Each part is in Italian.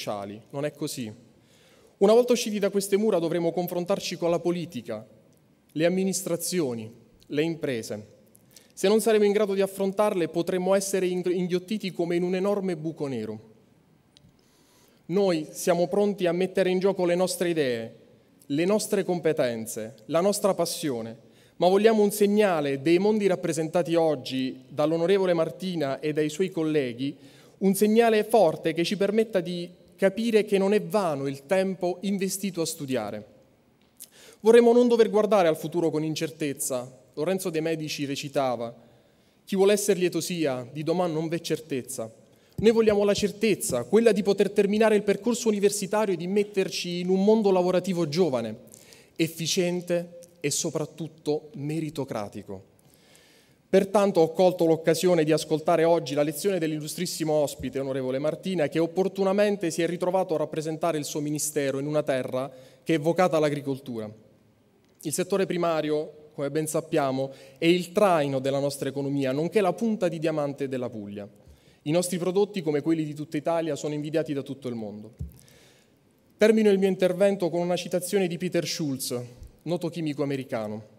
sociali. Non è così. Una volta usciti da queste mura dovremo confrontarci con la politica, le amministrazioni, le imprese. Se non saremo in grado di affrontarle potremmo essere inghiottiti come in un enorme buco nero. Noi siamo pronti a mettere in gioco le nostre idee, le nostre competenze, la nostra passione, ma vogliamo un segnale dei mondi rappresentati oggi dall'onorevole Martina e dai suoi colleghi, un segnale forte che ci permetta di capire che non è vano il tempo investito a studiare. Vorremmo non dover guardare al futuro con incertezza. Lorenzo De Medici recitava, chi vuole essere lieto sia, di domani non v'è certezza. Noi vogliamo la certezza, quella di poter terminare il percorso universitario e di metterci in un mondo lavorativo giovane, efficiente e soprattutto meritocratico. Pertanto ho colto l'occasione di ascoltare oggi la lezione dell'illustrissimo ospite, onorevole Martina, che opportunamente si è ritrovato a rappresentare il suo ministero in una terra che è vocata all'agricoltura. Il settore primario, come ben sappiamo, è il traino della nostra economia, nonché la punta di diamante della Puglia. I nostri prodotti, come quelli di tutta Italia, sono invidiati da tutto il mondo. Termino il mio intervento con una citazione di Peter Schulz, noto chimico americano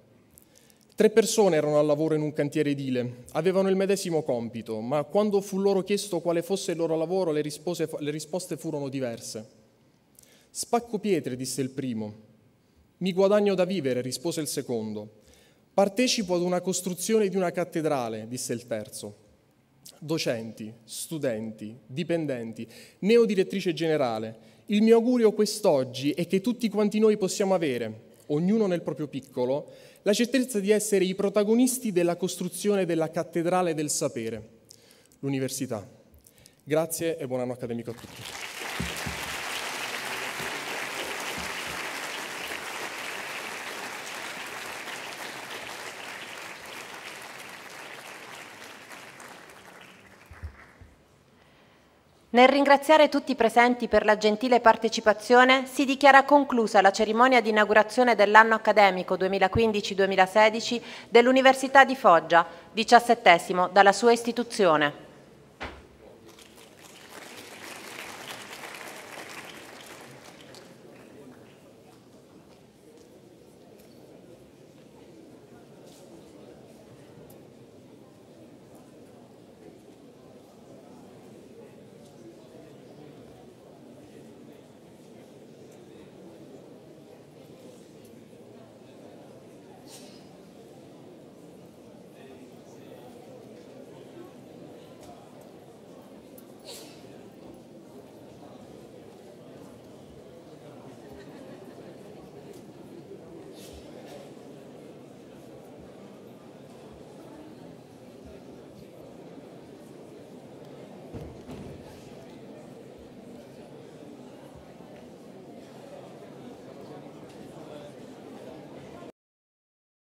Tre persone erano al lavoro in un cantiere edile, avevano il medesimo compito, ma quando fu loro chiesto quale fosse il loro lavoro le, rispose, le risposte furono diverse. Spacco pietre, disse il primo. Mi guadagno da vivere, rispose il secondo. Partecipo ad una costruzione di una cattedrale, disse il terzo. Docenti, studenti, dipendenti, neodirettrice generale, il mio augurio quest'oggi è che tutti quanti noi possiamo avere, ognuno nel proprio piccolo, la certezza di essere i protagonisti della costruzione della cattedrale del sapere, l'università. Grazie e buon anno accademico a tutti. Nel ringraziare tutti i presenti per la gentile partecipazione, si dichiara conclusa la cerimonia di inaugurazione dell'anno accademico 2015-2016 dell'Università di Foggia, diciassettesimo dalla sua istituzione.